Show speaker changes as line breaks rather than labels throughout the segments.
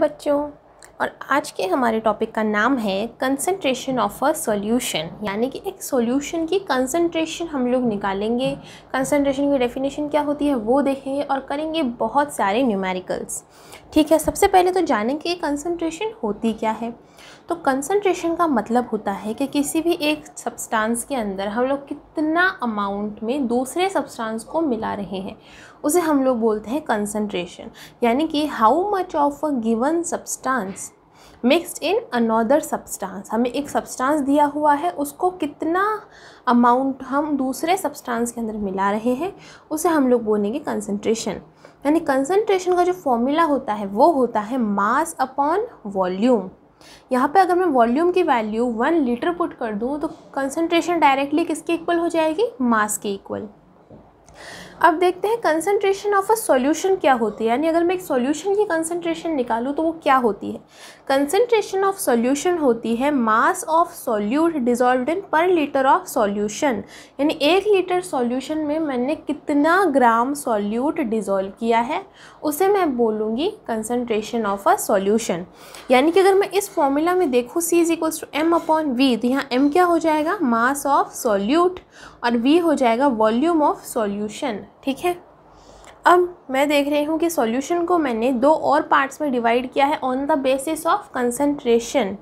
बच्चों और आज के हमारे टॉपिक का नाम है कंसंट्रेशन ऑफ अ सॉल्यूशन यानी कि एक सॉल्यूशन की कंसंट्रेशन हम लोग निकालेंगे कंसंट्रेशन की डेफिनेशन क्या होती है वो देखेंगे और करेंगे बहुत सारे न्यूमेरिकल्स ठीक है सबसे पहले तो जानेंगे कंसंट्रेशन होती क्या है तो कंसंट्रेशन का मतलब होता है कि किसी भी एक सब्सटांस के अंदर हम लोग कितना अमाउंट में दूसरे सब्सटांस को मिला रहे हैं उसे हम लोग बोलते हैं कंसनट्रेशन यानी कि how much of a given substance mixed in another substance हमें एक सब्सटेंस दिया हुआ है उसको कितना अमाउंट हम दूसरे सब्सटेंस के अंदर मिला रहे हैं उसे हम लोग बोलेंगे कंसनट्रेशन यानी कंसनट्रेशन का जो फॉर्मूला होता है वो होता है मास अपॉन वॉल्यूम यहाँ पे अगर मैं वॉल्यूम की वैल्यू वन लीटर पुट कर दूँ तो कंसनट्रेशन डायरेक्टली किसके इक्वल हो जाएगी मास के इक्वल अब देखते हैं कंसनट्रेशन ऑफ अ सॉल्यूशन क्या होती है यानी अगर मैं एक सॉल्यूशन की कंसनट्रेशन निकालूँ तो वो क्या होती है कंसनट्रेशन ऑफ सॉल्यूशन होती है mass of solute dissolve in per litre of solution यानी एक लीटर सॉल्यूशन में मैंने कितना ग्राम सॉल्यूट डिजॉल्व किया है उसे मैं बोलूँगी कंसनट्रेशन ऑफ अ सॉल्यूशन यानी कि अगर मैं इस फॉर्मूला में देखूँ C is equals to M upon V तो यहाँ एम क्या हो जाएगा मास ऑफ सॉल्यूट और वी हो जाएगा वॉल्यूम ऑफ सॉल्यूशन ठीक है अब मैं देख रही हूँ कि सॉल्यूशन को मैंने दो और पार्ट्स में डिवाइड किया है on the basis of concentration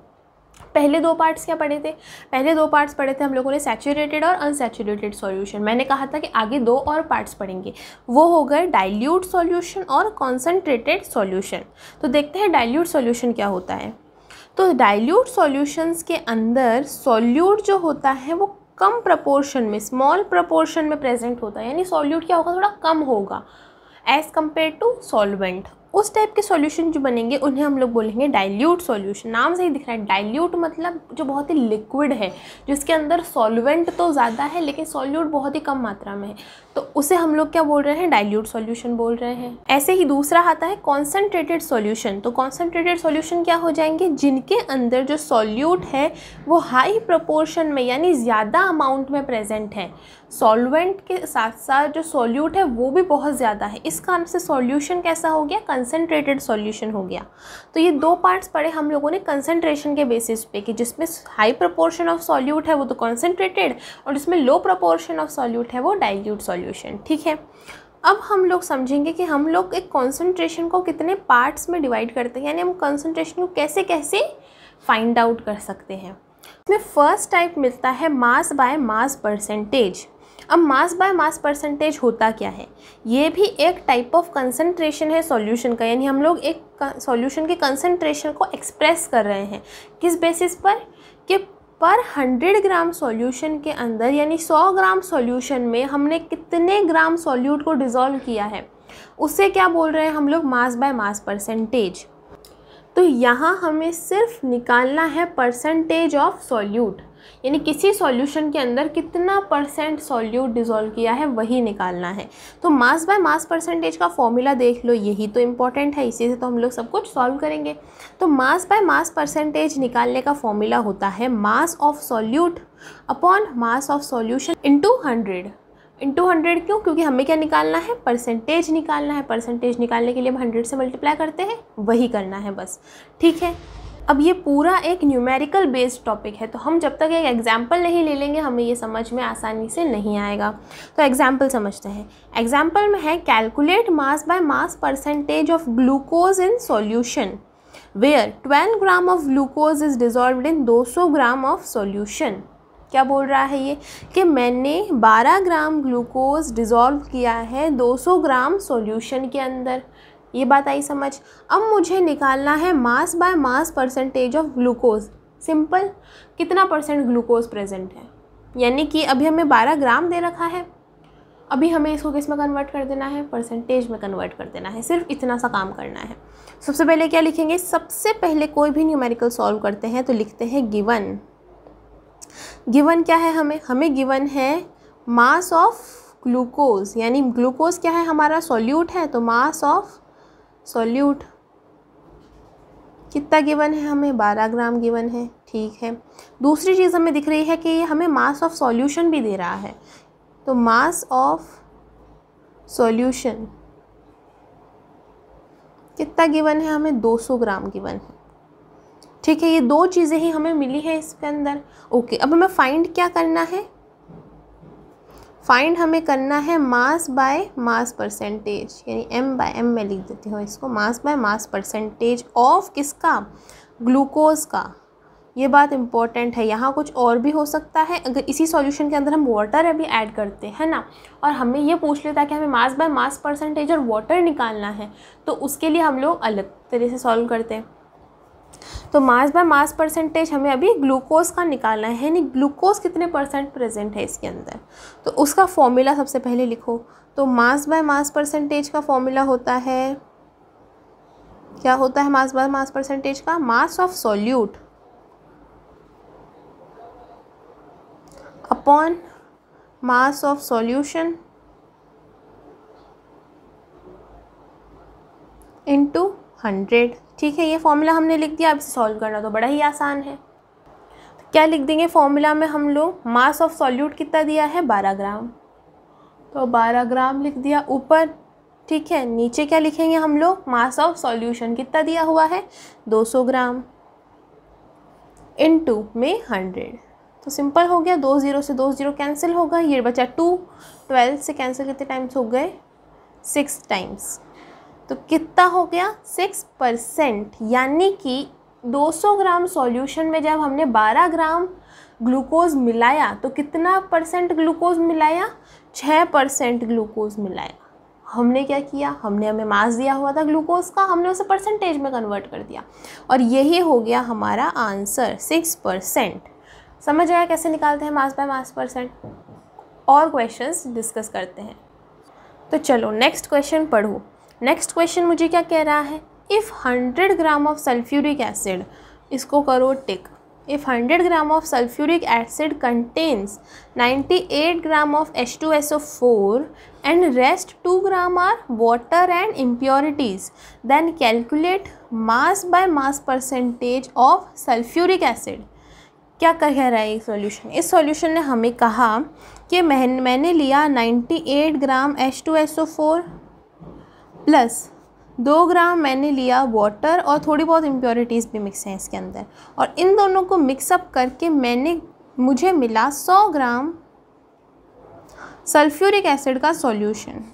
पहले दो पार्ट्स क्या पढ़े थे पहले दो पार्ट्स पढ़े थे हम लोगों ने सैचुरेटेड और अनसेचूरेटेड सॉल्यूशन मैंने कहा था कि आगे दो और पार्ट्स पढ़ेंगे वो हो गए डाइल्यूट सॉल्यूशन और कॉन्सनट्रेटेड सॉल्यूशन तो देखते हैं डाइल्यूट सॉल्यूशन क्या होता है तो डाइल्यूट सॉल्यूशंस के अंदर सॉल्यूट जो होता है वो कम प्रपोर्शन में स्मॉल प्रपोर्शन में प्रेजेंट होता है यानी सॉल्यूट क्या होगा थोड़ा कम होगा एज़ कम्पेयर टू सॉल्वेंट उस टाइप के सॉल्यूशन जो बनेंगे उन्हें हम लोग बोलेंगे डाइल्यूट सॉल्यूशन नाम से ही दिख रहा है डाइल्यूट मतलब जो बहुत ही लिक्विड है जिसके अंदर सॉल्वेंट तो ज़्यादा है लेकिन सॉल्यूट बहुत ही कम मात्रा में है तो उसे हम लोग क्या बोल रहे हैं डाइल्यूट सॉल्यूशन बोल रहे हैं ऐसे ही दूसरा आता है कॉन्सेंट्रेटेड सॉल्यूशन तो कॉन्सेंट्रेटेड सॉल्यूशन क्या हो जाएंगे जिनके अंदर जो सॉल्यूट है वो हाई प्रपोर्शन में यानी ज़्यादा अमाउंट में प्रेजेंट है सॉल्वेंट के साथ साथ जो सॉल्यूट है वो भी बहुत ज़्यादा है इस कारण से सॉल्यूशन कैसा हो गया कंसनट्रेटेड सॉल्यूशन हो गया तो ये दो पार्ट्स पढ़े हम लोगों ने कंसनट्रेशन के बेसिस पे कि जिसमें हाई प्रपोर्शन ऑफ सॉल्यूट है वो तो कंसनट्रेटेड और जिसमें लो प्रपोर्शन ऑफ सॉल्यूट है वो डाइल्यूट सॉल्यूशन ठीक है अब हम लोग समझेंगे कि हम लोग एक कॉन्सनट्रेशन को कितने पार्ट्स में डिवाइड करते हैं यानी हम कॉन्सनट्रेशन को कैसे कैसे फाइंड आउट कर सकते हैं इसमें फर्स्ट टाइप मिलता है मास बाय मास परसेंटेज अब मास बाय मास परसेंटेज होता क्या है ये भी एक टाइप ऑफ कंसंट्रेशन है सॉल्यूशन का यानी हम लोग एक सॉल्यूशन के कंसंट्रेशन को एक्सप्रेस कर रहे हैं किस बेसिस पर कि पर 100 ग्राम सॉल्यूशन के अंदर यानी 100 ग्राम सॉल्यूशन में हमने कितने ग्राम सॉल्यूट को डिज़ोल्व किया है उससे क्या बोल रहे हैं हम लोग मास बाय मास परसेंटेज तो यहाँ हमें सिर्फ निकालना है परसेंटेज ऑफ सॉल्यूट यानी किसी सॉल्यूशन के अंदर कितना परसेंट सॉल्यूट डिज़ोल्व किया है वही निकालना है तो मास बाय मास परसेंटेज का फॉर्मूला देख लो यही तो इंपॉर्टेंट है इसी से तो हम लोग सब कुछ सॉल्व करेंगे तो मास बाय मास परसेंटेज निकालने का फॉर्मूला होता है mass of solute upon mass of solution two hundred into hundred क्यों क्योंकि हमें क्या निकालना है परसेंटेज निकालना है परसेंटेज निकालने के लिए हम हंड्रेड से मल्टीप्लाई करते हैं वही करना है बस ठीक है अब ये पूरा एक न्यूमेरिकल बेस्ड टॉपिक है तो हम जब तक एक एग्जाम्पल नहीं ले लेंगे हमें ये समझ में आसानी से नहीं आएगा तो एग्जाम्पल समझते हैं एग्जाम्पल में है calculate mass by mass percentage of glucose in solution where 12 gram of glucose is dissolve in 200 gram of solution क्या बोल रहा है ये कि मैंने 12 ग्राम ग्लूकोज डिज़ोल्व किया है 200 ग्राम सॉल्यूशन के अंदर ये बात आई समझ अब मुझे निकालना है mass by mass percentage of glucose simple कितना परसेंट ग्लूकोज प्रेजेंट है यानी कि अभी हमें 12 ग्राम दे रखा है अभी हमें इसको किस में कन्वर्ट कर देना है परसेंटेज में कन्वर्ट कर देना है सिर्फ इतना सा काम करना है सबसे पहले क्या लिखेंगे सबसे पहले कोई भी न्यूमेरिकल सॉल्व करते हैं तो लिखते हैं गिवन गिवन क्या है हमें हमें गिवन है मास ऑफ ग्लूकोज यानी ग्लूकोज क्या है हमारा सॉल्यूट है तो मास ऑफ सॉल्यूट कितना गिवन है हमें 12 ग्राम गिवन है ठीक है दूसरी चीज़ हमें दिख रही है कि ये हमें मास ऑफ सॉल्यूशन भी दे रहा है तो मास ऑफ सॉल्यूशन कितना गिवन है हमें 200 ग्राम गिवन है ठीक है ये दो चीज़ें ही हमें मिली है इसके अंदर ओके अब हमें फाइंड क्या करना है फाइंड हमें करना है मास बाय मास परसेंटेज यानी एम बाय एम में लिख देती हूँ इसको mass by mass percentage of किसका ग्लूकोज का ये बात इम्पॉर्टेंट है यहाँ कुछ और भी हो सकता है अगर इसी सॉल्यूशन के अंदर हम वाटर अभी ऐड करते हैं ना और हमें ये पूछ लेता कि हमें मास बाय मास परसेंटेज और वाटर निकालना है तो उसके लिए हम लोग अलग तरह से सॉल्व करते हैं तो मास बाय मास परसेंटेज हमें अभी ग्लूकोज का निकालना है यानी ग्लूकोज कितने परसेंट प्रेजेंट है इसके अंदर तो उसका फॉर्मूला सबसे पहले लिखो तो मास बाय मास परसेंटेज का फॉर्मूला होता है क्या होता है मास बाय मास परसेंटेज का mass of solute upon mass of solution into hundred ठीक है ये फॉर्मूला हमने लिख दिया अब इसे सॉल्व करना तो बड़ा ही आसान है तो क्या लिख देंगे फॉर्मूला में हम लोग मास ऑफ सॉल्यूट कितना दिया है बारह ग्राम तो बारह ग्राम लिख दिया ऊपर ठीक है नीचे क्या लिखेंगे हम लोग मास ऑफ सॉल्यूशन कितना दिया हुआ है दो सौ ग्राम इन टू में हंड्रेड तो सिंपल हो गया दो ज़ीरो से दो ज़ीरो कैंसिल होगा ये बचा टू ट्वेल्व से कैंसिल कितने टाइम्स हो गए सिक्स टाइम्स तो कितना हो गया सिक्स परसेंट यानी कि 200 ग्राम सॉल्यूशन में जब हमने 12 ग्राम ग्लूकोज मिलाया तो कितना परसेंट ग्लूकोज मिलाया 6 परसेंट ग्लूकोज मिलाया हमने क्या किया हमने हमें मास दिया हुआ था ग्लूकोज का हमने उसे परसेंटेज में कन्वर्ट कर दिया और यही हो गया हमारा आंसर सिक्स परसेंट समझ आया कैसे निकालते हैं मास बाय मास परसेंट और क्वेश्चंस डिस्कस करते हैं तो चलो नेक्स्ट क्वेश्चन पढ़ो नेक्स्ट क्वेश्चन मुझे क्या कह रहा है if hundred gram of sulphuric acid इसको करो tick if hundred gram of sulphuric acid contains ninety eight gram of H two S O four and rest two gram are water and impurities then calculate mass by mass percentage of sulphuric acid क्या कह रहा है ये solution इस solution ने हमें कहा कि मैं मैंने लिया 98 ग्राम H2SO4 प्लस दो ग्राम मैंने लिया वाटर और थोड़ी बहुत इम्प्योरिटीज़ भी मिक्स हैं इसके अंदर और इन दोनों को मिक्सअप करके मैंने मुझे मिला सौ ग्राम सल्फ्यूरिक एसिड का सॉल्यूशन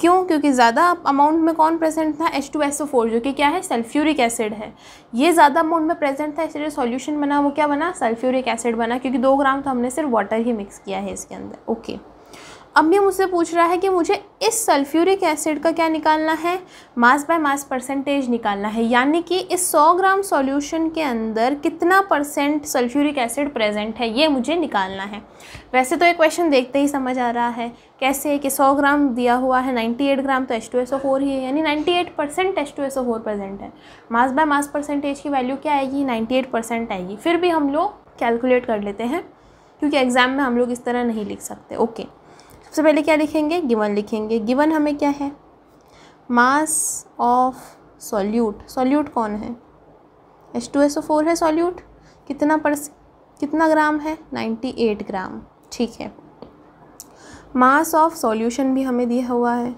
क्यों क्योंकि ज़्यादा अमाउंट में कौन प्रेजेंट था एच टू एस फोर जो कि क्या है सल्फ्यूरिक एसिड है ये ज़्यादा अमाउंट में प्रेजेंट था इसलिए सॉल्यूशन बना वो क्या बना सल्फ्यूरिक एसिड बना क्योंकि दो ग्राम तो हमने सिर्फ वाटर ही मिक्स किया है इसके अंदर ओके okay. अब भी मुझसे पूछ रहा है कि मुझे इस सल्फ्यूरिक एसिड का क्या निकालना है मास बाय मास परसेंटेज निकालना है यानी कि इस 100 ग्राम सॉल्यूशन के अंदर कितना परसेंट सल्फ्यूरिक एसिड प्रेजेंट है ये मुझे निकालना है वैसे तो ये क्वेश्चन देखते ही समझ आ रहा है कैसे कि 100 ग्राम दिया हुआ है 98 ग्राम तो H2SO4 ही है यानी 98 परसेंट H2SO4 प्रेजेंट है मास बाय मास परसेंटेज की वैल्यू क्या आएगी नाइन्टी परसेंट आएगी फिर भी हम लोग कैलकुलेट कर लेते हैं क्योंकि एग्ज़ाम में हम लोग इस तरह नहीं लिख सकते ओके okay. सबसे पहले क्या लिखेंगे गिवन लिखेंगे गिवन हमें क्या है मास ऑफ सॉल्यूट सॉल्यूट कौन है H two S O four है सॉल्यूट कितना पर कितना ग्राम है नाइन्टी एट ग्राम ठीक है मास ऑफ सॉल्यूशन भी हमें दिया हुआ है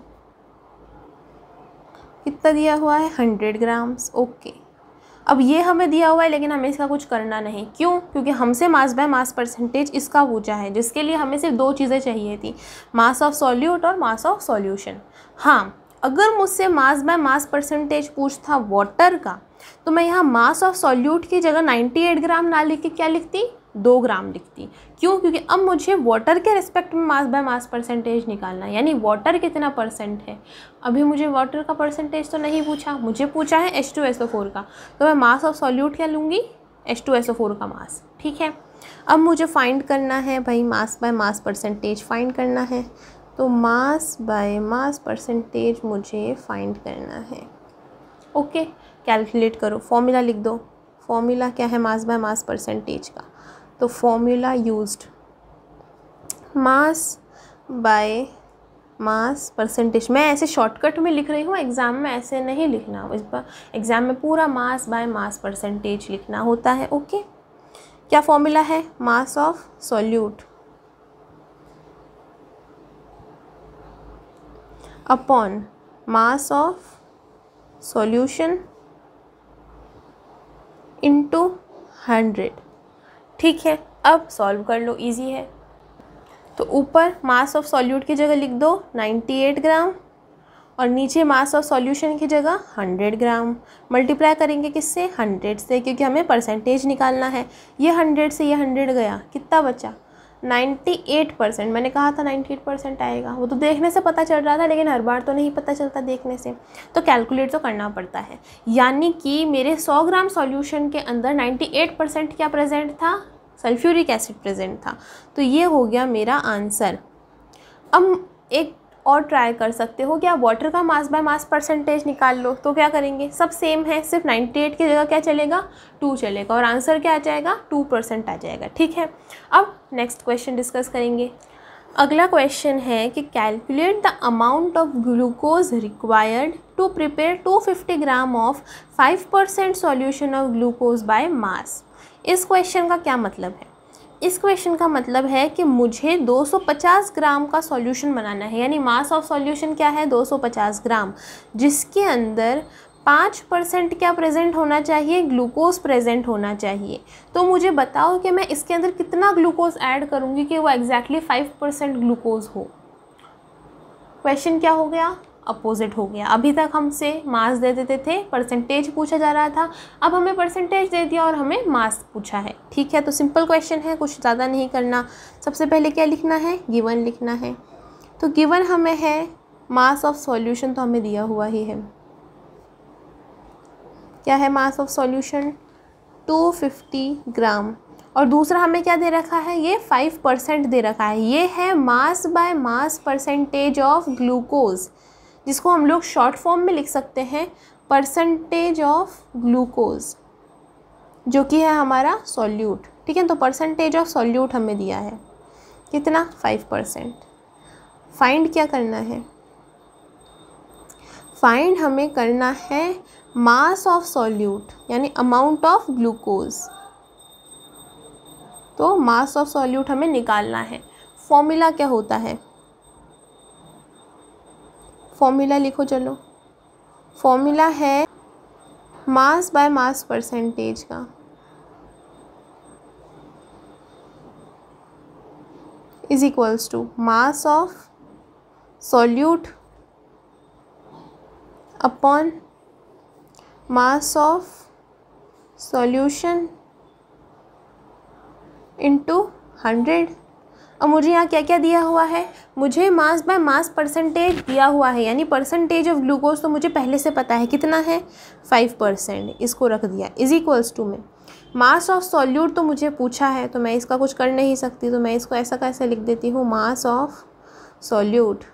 कितना दिया हुआ है हंड्रेड ग्राम्स ओके अब ये हमें दिया हुआ है लेकिन हमें इसका कुछ करना नहीं क्यों क्योंकि हमसे मास बाय मास परसेंटेज इसका पूछा है जिसके लिए हमें सिर्फ दो चीज़ें चाहिए थी मास ऑफ सॉल्यूट और मास ऑफ सॉल्यूशन हाँ अगर मुझसे मास बाय मास परसेंटेज पूछता वाटर का तो मैं यहाँ मास ऑफ सॉल्यूट की जगह 98 ग्राम ना लिख के क्या लिखती दो ग्राम लिखती क्यों क्योंकि अब मुझे वाटर के रिस्पेक्ट में मास बाय मास परसेंटेज निकालना यानी वाटर कितना परसेंट है अभी मुझे वाटर का परसेंटेज तो नहीं पूछा मुझे पूछा है H two S O four का तो मैं मास ऑफ सॉल्यूट क्या लूँगी H two S O four का मास ठीक है अब मुझे फाइंड करना है भाई mass by mass percentage find करना है तो मास बाय मास परसेंटेज मुझे फाइंड करना है ओके कैलकुलेट करो फॉर्मूला लिख दो फॉर्मूला क्या है मास बाय मास परसेंटेज का तो formula used mass by mass percentage मैं ऐसे शॉर्टकट में लिख रही हूँ एग्ज़ाम में ऐसे नहीं लिखना इस पर एग्ज़ाम में पूरा मास बाय मास परसेंटेज लिखना होता है ओके क्या फॉर्मूला है mass of solute upon mass of solution into hundred ठीक है अब सॉल्व कर लो इजी है तो ऊपर मास ऑफ सॉल्यूट की जगह लिख दो 98 ग्राम और नीचे मास ऑफ सॉल्यूशन की जगह 100 ग्राम मल्टीप्लाई करेंगे किससे 100 से क्योंकि हमें परसेंटेज निकालना है ये 100 से ये 100 गया कितना बचा 98 परसेंट मैंने कहा था 98 परसेंट आएगा वो तो देखने से पता चल रहा था लेकिन हर बार तो नहीं पता चलता देखने से तो कैलकुलेट तो करना पड़ता है यानी कि मेरे 100 ग्राम सॉल्यूशन के अंदर 98 परसेंट क्या प्रेजेंट था सल्फ्यूरिक एसिड प्रेजेंट था तो ये हो गया मेरा आंसर अब एक और ट्राई कर सकते हो कि आप वाटर का मास बाय मास परसेंटेज निकाल लो तो क्या करेंगे सब सेम है सिर्फ 98 की जगह क्या चलेगा टू चलेगा और आंसर क्या आ जाएगा टू परसेंट आ जाएगा ठीक है अब नेक्स्ट क्वेश्चन डिस्कस करेंगे अगला क्वेश्चन है कि calculate the amount of glucose required to prepare 250 gram of 5% percent solution of glucose by mass इस क्वेश्चन का क्या मतलब है इस क्वेश्चन का मतलब है कि मुझे 250 ग्राम का सॉल्यूशन बनाना है यानी मास ऑफ सॉल्यूशन क्या है 250 ग्राम जिसके अंदर पाँच परसेंट क्या प्रेजेंट होना चाहिए ग्लूकोज प्रेजेंट होना चाहिए तो मुझे बताओ कि मैं इसके अंदर कितना ग्लूकोज ऐड करूँगी कि वो एग्जैक्टली फाइव परसेंट ग्लूकोज हो क्वेश्चन क्या हो गया अपोजिट हो गया अभी तक हमसे मार्क्स दे देते थे परसेंटेज पूछा जा रहा था अब हमें परसेंटेज दे दिया और हमें मार्क्स पूछा है ठीक है तो सिंपल क्वेश्चन है कुछ ज़्यादा नहीं करना सबसे पहले क्या लिखना है गिवन लिखना है तो गिवन हमें है मास ऑफ सॉल्यूशन तो हमें दिया हुआ ही है क्या है मास ऑफ सॉल्यूशन 250 ग्राम और दूसरा हमें क्या दे रखा है ये फाइव परसेंट दे रखा है ये है mass by mass percentage of glucose जिसको हम लोग शॉर्ट फॉर्म में लिख सकते हैं परसेंटेज ऑफ ग्लूकोज जो कि है हमारा सॉल्यूट ठीक है तो परसेंटेज ऑफ सॉल्यूट हमें दिया है कितना फाइव परसेंट फाइंड क्या करना है फाइंड हमें करना है मास ऑफ सॉल्यूट यानी अमाउंट ऑफ ग्लूकोज तो मास ऑफ सॉल्यूट हमें निकालना है फॉर्मूला क्या होता है फॉर्मूला लिखो चलो फॉर्मूला है मास बाय मास परसेंटेज का is equals to mass of solute upon mass of solution into hundred और मुझे यहाँ क्या क्या दिया हुआ है मुझे मास बाय मास परसेंटेज दिया हुआ है यानी परसेंटेज ऑफ ग्लूकोज तो मुझे पहले से पता है कितना है फाइव परसेंट इसको रख दिया इज इक्वल्स टू में मास ऑफ सॉल्यूट तो मुझे पूछा है तो मैं इसका कुछ कर नहीं सकती तो मैं इसको ऐसा कैसे लिख देती हूँ मास ऑफ सॉल्यूट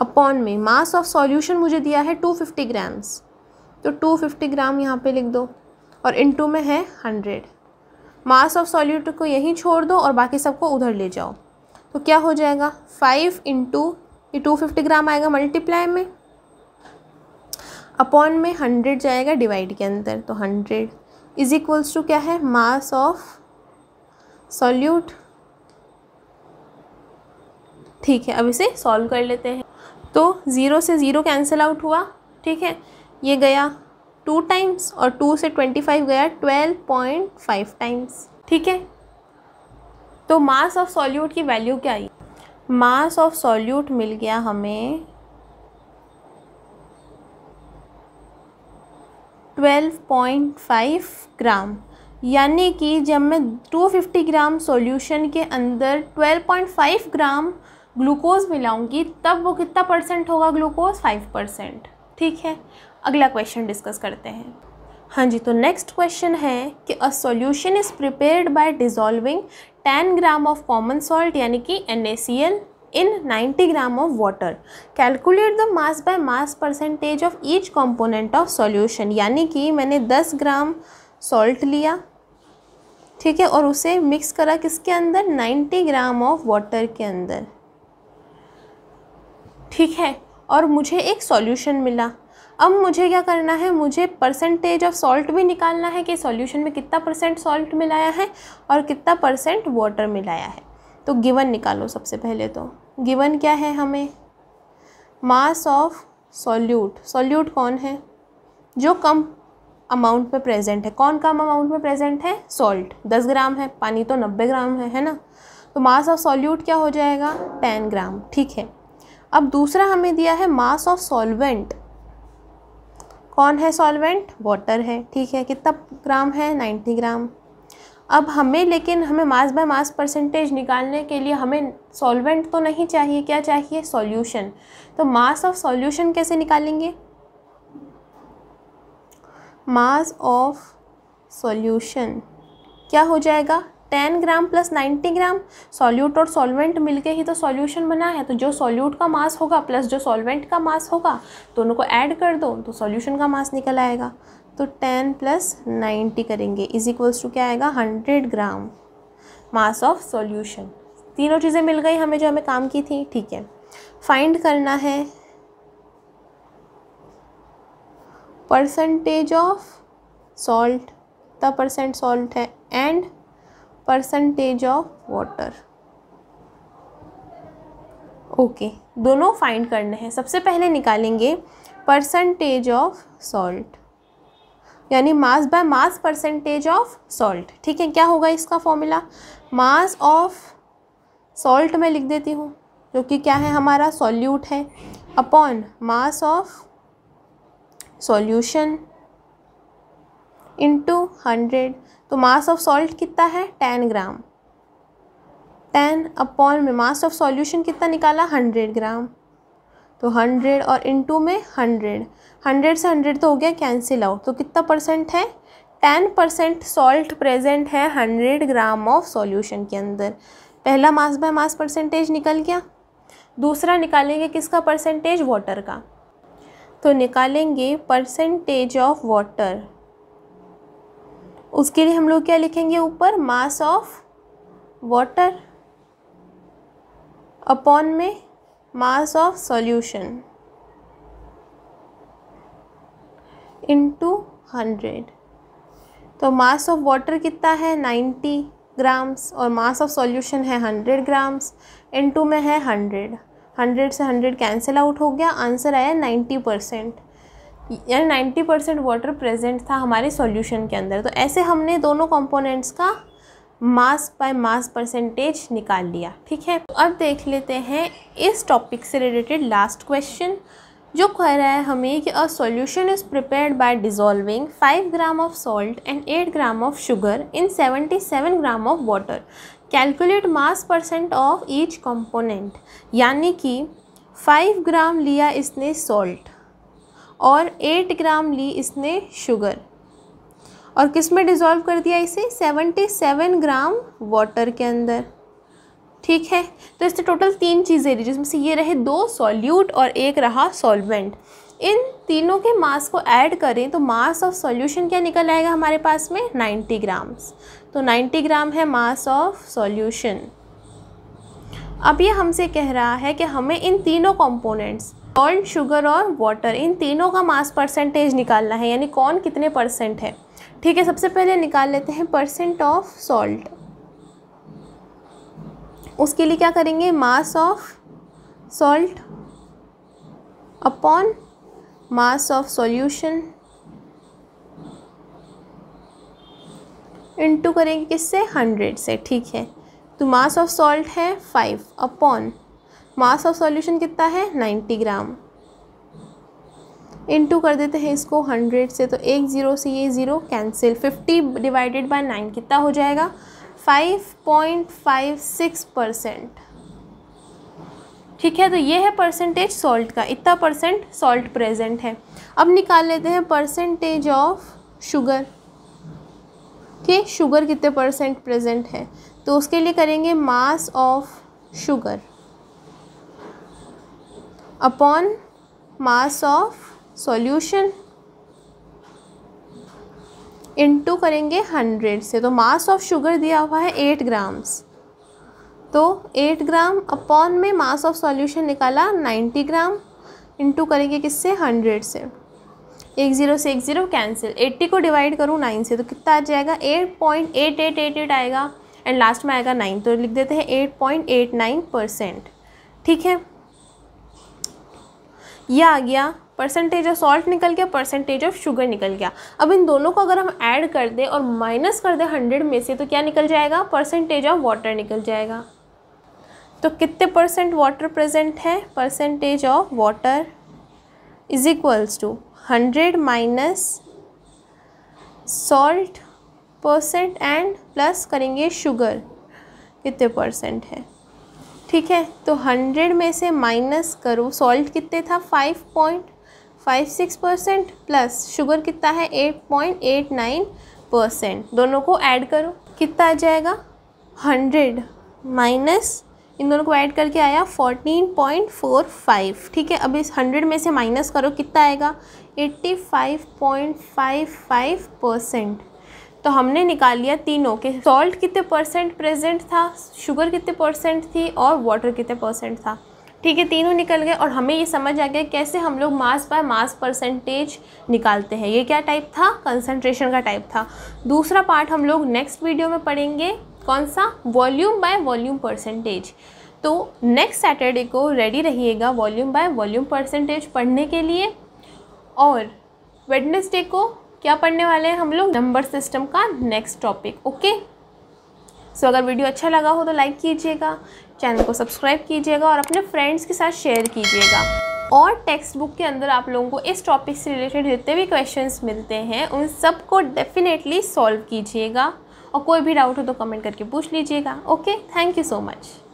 अपॉन में मास ऑफ सॉल्यूशन मुझे दिया है टू फिफ्टी ग्राम्स तो टू फिफ्टी ग्राम यहाँ पे लिख दो और इनटू में है हंड्रेड मास ऑफ सॉल्यूट को यहीं छोड़ दो और बाकी सबको उधर ले जाओ तो क्या हो जाएगा फाइव इंटू ये टू फिफ्टी ग्राम आएगा मल्टीप्लाई में अपॉन में हंड्रेड जाएगा डिवाइड के अंदर तो हंड्रेड इज इक्वल्स टू क्या है मास ऑफ सॉल्यूट ठीक है अब इसे सॉल्व कर लेते हैं तो ज़ीरो से ज़ीरो कैंसिल आउट हुआ ठीक है ये गया टू टाइम्स और टू से ट्वेंटी फाइव गया ट्वेल्व पॉइंट फाइव टाइम्स ठीक है तो मास ऑफ सॉल्यूट की वैल्यू क्या आई मास ऑफ सॉल्यूट मिल गया हमें ट्वेल्व पॉइंट फाइव ग्राम यानी कि जब मैं टू फिफ्टी ग्राम सॉल्यूशन के अंदर twelve point five gram glucose मिलाऊंगी तब वो कितना परसेंट होगा ग्लूकोज फ़ाइव परसेंट ठीक है अगला क्वेश्चन डिस्कस करते हैं हाँ जी तो नेक्स्ट क्वेश्चन है कि a solution is prepared by dissolving 10 gram of common salt यानी कि एन in 90 gram of water calculate the mass by mass percentage of each component of solution यानी कि मैंने 10 ग्राम सॉल्ट लिया ठीक है और उसे मिक्स करा किसके अंदर 90 ग्राम ऑफ वाटर के अंदर ठीक है और मुझे एक सॉल्यूशन मिला अब मुझे क्या करना है मुझे परसेंटेज ऑफ सॉल्ट भी निकालना है कि सॉल्यूशन में कितना परसेंट सॉल्ट मिलाया है और कितना परसेंट वाटर मिलाया है तो गिवन निकालो सबसे पहले तो गिवन क्या है हमें मास ऑफ सॉल्यूट सॉल्यूट कौन है जो कम अमाउंट में प्रेजेंट है कौन कम अमाउंट में प्रेजेंट है सॉल्ट दस ग्राम है पानी तो नब्बे ग्राम है है ना तो मास ऑफ सॉल्यूट क्या हो जाएगा टेन ग्राम ठीक है अब दूसरा हमें दिया है मास ऑफ सॉल्वेंट कौन है सॉल्वेंट वाटर है ठीक है कितना ग्राम है नाइन्टी ग्राम अब हमें लेकिन हमें मास बाय मास परसेंटेज निकालने के लिए हमें सॉल्वेंट तो नहीं चाहिए क्या चाहिए सॉल्यूशन तो मास ऑफ सॉल्यूशन कैसे निकालेंगे मास ऑफ सॉल्यूशन क्या हो जाएगा 10 ग्राम प्लस 90 ग्राम सॉल्यूट और सॉल्वेंट मिलके ही तो सॉल्यूशन बना है तो जो सॉल्यूट का मास होगा प्लस जो सॉल्वेंट का मास होगा दोनों तो को ऐड कर दो तो सॉल्यूशन का मास निकल आएगा तो 10 प्लस 90 करेंगे इज इक्वल्स टू क्या आएगा 100 ग्राम मास ऑफ सॉल्यूशन तीनों चीज़ें मिल गई हमें जो हमें काम की थी ठीक है फाइंड करना है percentage of salt the percent salt है and percentage of water okay दोनों फाइंड करने हैं सबसे पहले निकालेंगे परसेंटेज ऑफ सॉल्ट यानी mass by mass percentage of salt ठीक है क्या होगा इसका फॉर्मूला मास ऑफ सॉल्ट मैं लिख देती हूँ जो कि क्या है हमारा सॉल्यूट है upon mass of solution into hundred तो मास ऑफ सॉल्ट कितना है टेन ग्राम टेन अपॉन में मास ऑफ सॉल्यूशन कितना निकाला हंड्रेड ग्राम तो हंड्रेड और इनटू में हंड्रेड हंड्रेड से हंड्रेड तो हो गया कैंसिल आउट तो कितना परसेंट है टेन परसेंट सॉल्ट प्रेजेंट है हंड्रेड ग्राम ऑफ सॉल्यूशन के अंदर पहला मास बाय मास परसेंटेज निकल गया दूसरा निकालेंगे किसका परसेंटेज वाटर का तो निकालेंगे परसेंटेज ऑफ वाटर उसके लिए हम लोग क्या लिखेंगे ऊपर मास ऑफ वाटर अपॉन में mass of solution into hundred तो मास ऑफ वाटर कितना है नाइन्टी ग्राम्स और मास ऑफ सॉल्यूशन है हंड्रेड ग्राम्स इनटू में है हंड्रेड हंड्रेड से हंड्रेड कैंसिल आउट हो गया आंसर आया नाइन्टी परसेंट यानी नाइन्टी परसेंट वाटर प्रेजेंट था हमारे सॉल्यूशन के अंदर तो ऐसे हमने दोनों कंपोनेंट्स का मास बाय मास परसेंटेज निकाल लिया ठीक है तो अब देख लेते हैं इस टॉपिक से रिलेटेड लास्ट क्वेश्चन जो कह रहा है हमें कि a solution is prepared by dissolving 5 gram of salt and 8 gram of sugar in 77 gram of water calculate mass percent of each component यानी कि 5 ग्राम लिया इसने सॉल्ट और एट ग्राम ली इसने शुगर और किस में डिज़ोल्व कर दिया इसे सेवेंटी सेवन ग्राम वाटर के अंदर ठीक है तो इससे टोटल तीन चीज़ें रही जिसमें से ये रहे दो सॉल्यूट और एक रहा सॉल्वेंट इन तीनों के मास को ऐड करें तो मास ऑफ सॉल्यूशन क्या निकल आएगा हमारे पास में 90 ग्राम्स तो 90 ग्राम है मास ऑफ सॉल्यूशन अब ये हमसे कह रहा है कि हमें इन तीनों कंपोनेंट्स ऑयल शुगर और वाटर इन तीनों का मास परसेंटेज निकालना है यानी कौन कितने परसेंट है ठीक है सबसे पहले निकाल लेते हैं परसेंट ऑफ सॉल्ट उसके लिए क्या करेंगे mass of salt upon mass of solution into करेंगे किससे हंड्रेड से ठीक है तो मास ऑफ सॉल्ट है five upon mass of solution कितना है 90 ग्राम इनटू कर देते हैं इसको 100 से तो एक ज़ीरो से ये zero cancel 50 divided by nine कितना हो जाएगा 5.56 परसेंट ठीक है तो ये है परसेंटेज सॉल्ट का इतना परसेंट सॉल्ट प्रेजेंट है अब निकाल लेते हैं परसेंटेज ऑफ शुगर ठीक शुगर कितने परसेंट प्रेजेंट है तो उसके लिए करेंगे mass of sugar upon mass of solution into करेंगे हंड्रेड से तो मास ऑफ शुगर दिया हुआ है एट ग्राम्स तो एट ग्राम अपॉन में मास ऑफ सॉल्यूशन निकाला नाइन्टी ग्राम इनटू करेंगे किससे हंड्रेड से एक ज़ीरो से एक ज़ीरो कैंसिल एट्टी को डिवाइड करूँ नाइन से तो कितना आ जाएगा eight point eight eight eight eight आएगा एंड लास्ट में आएगा नाइन तो लिख देते हैं eight point eight nine percent ठीक है ये आ गया परसेंटेज ऑफ सॉल्ट निकल गया परसेंटेज ऑफ शुगर निकल गया अब इन दोनों को अगर हम ऐड कर दें और माइनस कर दें हंड्रेड में से तो क्या निकल जाएगा परसेंटेज ऑफ वाटर निकल जाएगा तो कितने परसेंट वाटर प्रेजेंट है percentage of water is equals to hundred minus salt percent and plus करेंगे शुगर कितने परसेंट है ठीक है तो हंड्रेड में से माइनस करो सॉल्ट कितने था five point five six percent plus sugar कितना है eight point eight nine percent दोनों को ऐड करो कितना आ जाएगा हंड्रेड माइनस इन दोनों को ऐड करके आया फोर्टीन पॉइंट फोर फाइव ठीक है अब इस हंड्रेड में से माइनस करो कितना आएगा eighty five point five five percent तो हमने निकाल लिया तीनों के सॉल्ट कितने परसेंट प्रेजेंट था शुगर कितने परसेंट थी और वाटर कितने परसेंट था ठीक है तीनों निकल गए और हमें ये समझ आ गया कैसे हम लोग मास बाय मास परसेंटेज निकालते हैं ये क्या टाइप था कंसनट्रेशन का टाइप था दूसरा पार्ट हम लोग नेक्स्ट वीडियो में पढ़ेंगे कौन सा वॉल्यूम बाय वॉल्यूम परसेंटेज तो नेक्स्ट सैटरडे को रेडी रहिएगा वॉल्यूम बाय वॉल्यूम परसेंटेज पढ़ने के लिए और वेडनेसडे को क्या पढ़ने वाले हैं हम लोग नंबर सिस्टम का नेक्स्ट टॉपिक ओके सो अगर वीडियो अच्छा लगा हो तो लाइक कीजिएगा चैनल को सब्सक्राइब कीजिएगा और अपने फ्रेंड्स के साथ शेयर कीजिएगा और टेक्स्ट बुक के अंदर आप लोगों को इस टॉपिक से रिलेटेड जितने भी क्वेश्चंस मिलते हैं उन सबको डेफिनेटली सॉल्व कीजिएगा और कोई भी डाउट हो तो कमेंट करके पूछ लीजिएगा okay thank you so much